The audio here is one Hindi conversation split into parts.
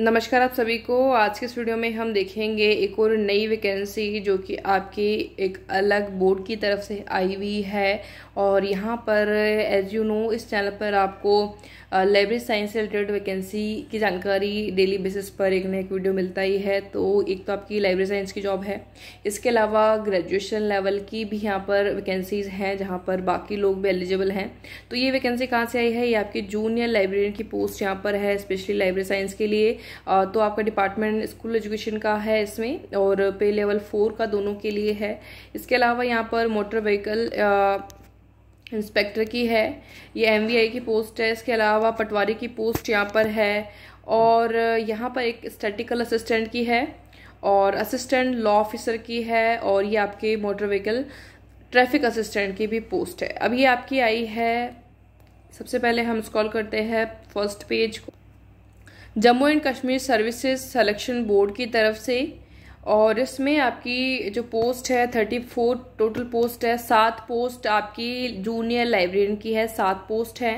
नमस्कार आप सभी को आज के इस वीडियो में हम देखेंगे एक और नई वैकेंसी जो कि आपकी एक अलग बोर्ड की तरफ से आई हुई है और यहाँ पर एज यू नो इस चैनल पर आपको लाइब्रेरी साइंस से रिलेटेड वैकेंसी की जानकारी डेली बेसिस पर एक नया एक वीडियो मिलता ही है तो एक तो आपकी लाइब्रेरी साइंस की जॉब है इसके अलावा ग्रेजुएशन लेवल की भी यहाँ पर वैकेंसीज़ हैं जहाँ पर बाकी लोग भी एलिजिबल हैं तो ये वैकेंसी कहाँ से आई है ये आपकी जूनियर लाइब्रेरियन की पोस्ट यहाँ पर है स्पेशली लाइब्रेरी साइंस के लिए तो आपका डिपार्टमेंट स्कूल एजुकेशन का है इसमें और पे लेवल फोर का दोनों के लिए है इसके अलावा यहाँ पर मोटर व्हीकल इंस्पेक्टर की है ये एम की पोस्ट है इसके अलावा पटवारी की पोस्ट यहाँ पर है और यहाँ पर एक स्टेटिकल असिस्टेंट की है और असिस्टेंट लॉ ऑफिसर की है और ये आपके मोटर व्हीकल ट्रैफिक असिस्टेंट की भी पोस्ट है अब ये आपकी आई है सबसे पहले हम स्कॉल करते हैं फर्स्ट पेज को Jammu and Kashmir services selection board की तरफ से और इसमें आपकी जो पोस्ट है थर्टी फोर टोटल पोस्ट है सात पोस्ट आपकी जूनियर लाइब्रेरियन की है सात पोस्ट है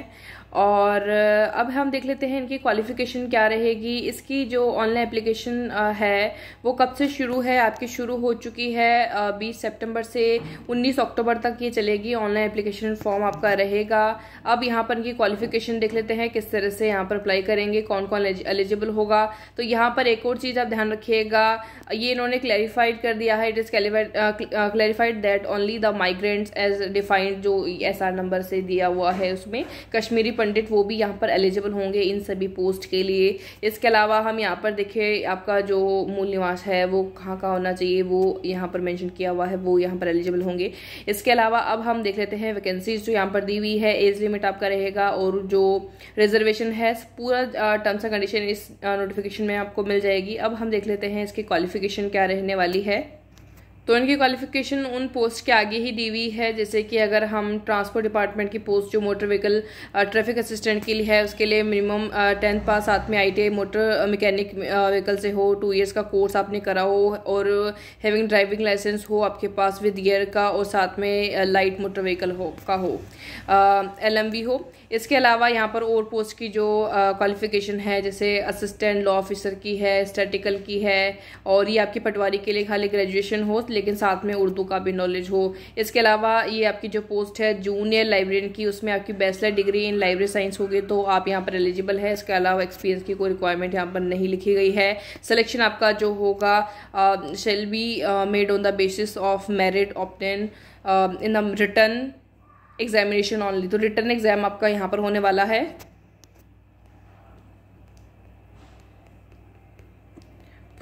और अब हम देख लेते हैं इनकी क्वालिफ़िकेशन क्या रहेगी इसकी जो ऑनलाइन एप्लीकेशन है वो कब से शुरू है आपकी शुरू हो चुकी है बीस सितंबर से 19 अक्टूबर तक ये चलेगी ऑनलाइन एप्लीकेशन फॉर्म आपका रहेगा अब यहाँ पर इनकी क्वालिफ़िकेशन देख लेते हैं किस तरह से यहाँ पर अप्लाई करेंगे कौन कौन एलिजिबल होगा तो यहाँ पर एक और चीज़ आप ध्यान रखिएगा ये इन्होंने क्लैरिफाइड कर दिया है it is clarified that only the migrants as defined जो एस e नंबर से दिया हुआ है उसमें कश्मीरी पंडित वो भी यहाँ पर एलिजिबल होंगे इन सभी पोस्ट के लिए इसके अलावा हम यहाँ पर देखें आपका जो मूल निवास है वो कहाँ का होना चाहिए वो यहाँ पर मैंशन किया हुआ है वो यहाँ पर एलिजिबल होंगे इसके अलावा अब हम देख लेते हैं वैकेंसीज जो यहाँ पर दी हुई है एज लिमिट आपका रहेगा और जो रिजर्वेशन है पूरा टर्म्स एंड कंडीशन इस नोटिफिकेशन में आपको मिल जाएगी अब हम देख लेते हैं इसकी क्वालिफिकेशन क्या रहने वाली है तो इनकी क्वालिफिकेशन उन पोस्ट के आगे ही दी हुई है जैसे कि अगर हम ट्रांसपोर्ट डिपार्टमेंट की पोस्ट जो मोटर व्हीकल ट्रैफिक असिस्टेंट के लिए है उसके लिए मिनिमम टेंथ पास साथ में आई मोटर मैकेनिक व्हीकल से हो टू इयर्स का कोर्स आपने करा हो और हैविंग ड्राइविंग लाइसेंस हो आपके पास विद ईयर का और साथ में लाइट मोटर व्हीकल हो का हो एल हो इसके अलावा यहाँ पर और पोस्ट की जो क्वालिफिकेशन है जैसे असिस्टेंट लॉ ऑफिसर की है स्टेटिकल की है और ये आपकी पटवारी के लिए खाली ग्रेजुएशन हो लेकिन साथ में उर्दू का भी नॉलेज हो इसके अलावा ये आपकी जो पोस्ट है जूनियर लाइब्रेरियन की उसमें आपकी bachelor degree in library science होगी तो आप यहाँ पर एलिजिबल है इसके अलावा एक्सपीरियंस की कोई रिक्वायरमेंट यहाँ पर नहीं लिखी गई है सिलेक्शन आपका जो होगा shall be made on the basis of merit obtained in written examination only तो रिटर्न एग्जाम आपका यहाँ पर होने वाला है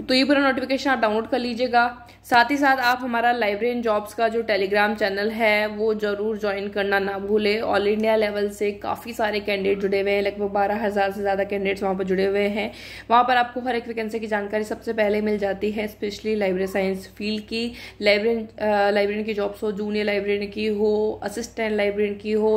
तो ये पूरा नोटिफिकेशन आप डाउनलोड कर लीजिएगा साथ ही साथ आप हमारा एंड जॉब्स का जो टेलीग्राम चैनल है वो ज़रूर ज्वाइन करना ना भूले ऑल इंडिया लेवल से काफ़ी सारे कैंडिडेट जुड़े हुए हैं लगभग बारह हज़ार से ज़्यादा कैंडिडेट्स वहाँ पर जुड़े हुए हैं वहाँ पर आपको हर एक वैकेंसी की जानकारी सबसे पहले मिल जाती है स्पेशली लाइब्रेरी साइंस फील्ड की लाइब्रेरी लाइब्रेरी की जॉब्स हो जूनियर लाइब्रेरी की हो असिस्टेंट लाइब्रेरी की हो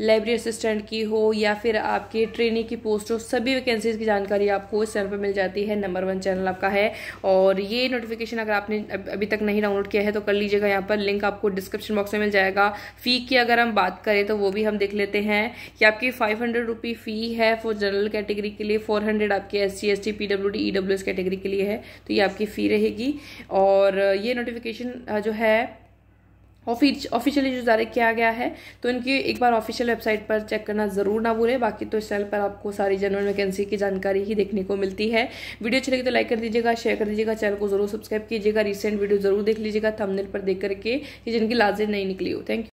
लाइब्रेरी असिस्टेंट की हो या फिर आपके ट्रेनिंग की पोस्ट हो सभी वैकेंसीज़ की जानकारी आपको इस चैनल पर मिल जाती है नंबर वन चैनल आपका है और ये नोटिफिकेशन अगर आपने अभी तक नहीं डाउनलोड किया है तो कर लीजिएगा यहाँ पर लिंक आपको डिस्क्रिप्शन बॉक्स में मिल जाएगा फ़ी की अगर हम बात करें तो वो भी हम देख लेते हैं कि आपकी फाइव हंड्रेड रुपी फ़ी है फॉर जनरल कैटेगरी के लिए फोर हंड्रेड आपकी S C S T P W D E W S category के लिए है तो ये आपकी फ़ी रहेगी और ये नोटिफिकेशन जो है ऑफिशियली जो जारी किया गया है तो इनकी एक बार ऑफिशियल वेबसाइट पर चेक करना ज़रूर ना भूलें बाकी तो इस चैनल पर आपको सारी जनरल वैकेंसी की जानकारी ही देखने को मिलती है वीडियो अच्छी लगी तो लाइक कर दीजिएगा शेयर कर दीजिएगा चैनल को जरूर सब्सक्राइब कीजिएगा रिसेंट वीडियो जरूर देख लीजिएगा थंबनेल पर देख करके जिनकी लाजें नहीं निकली हो थैंक यू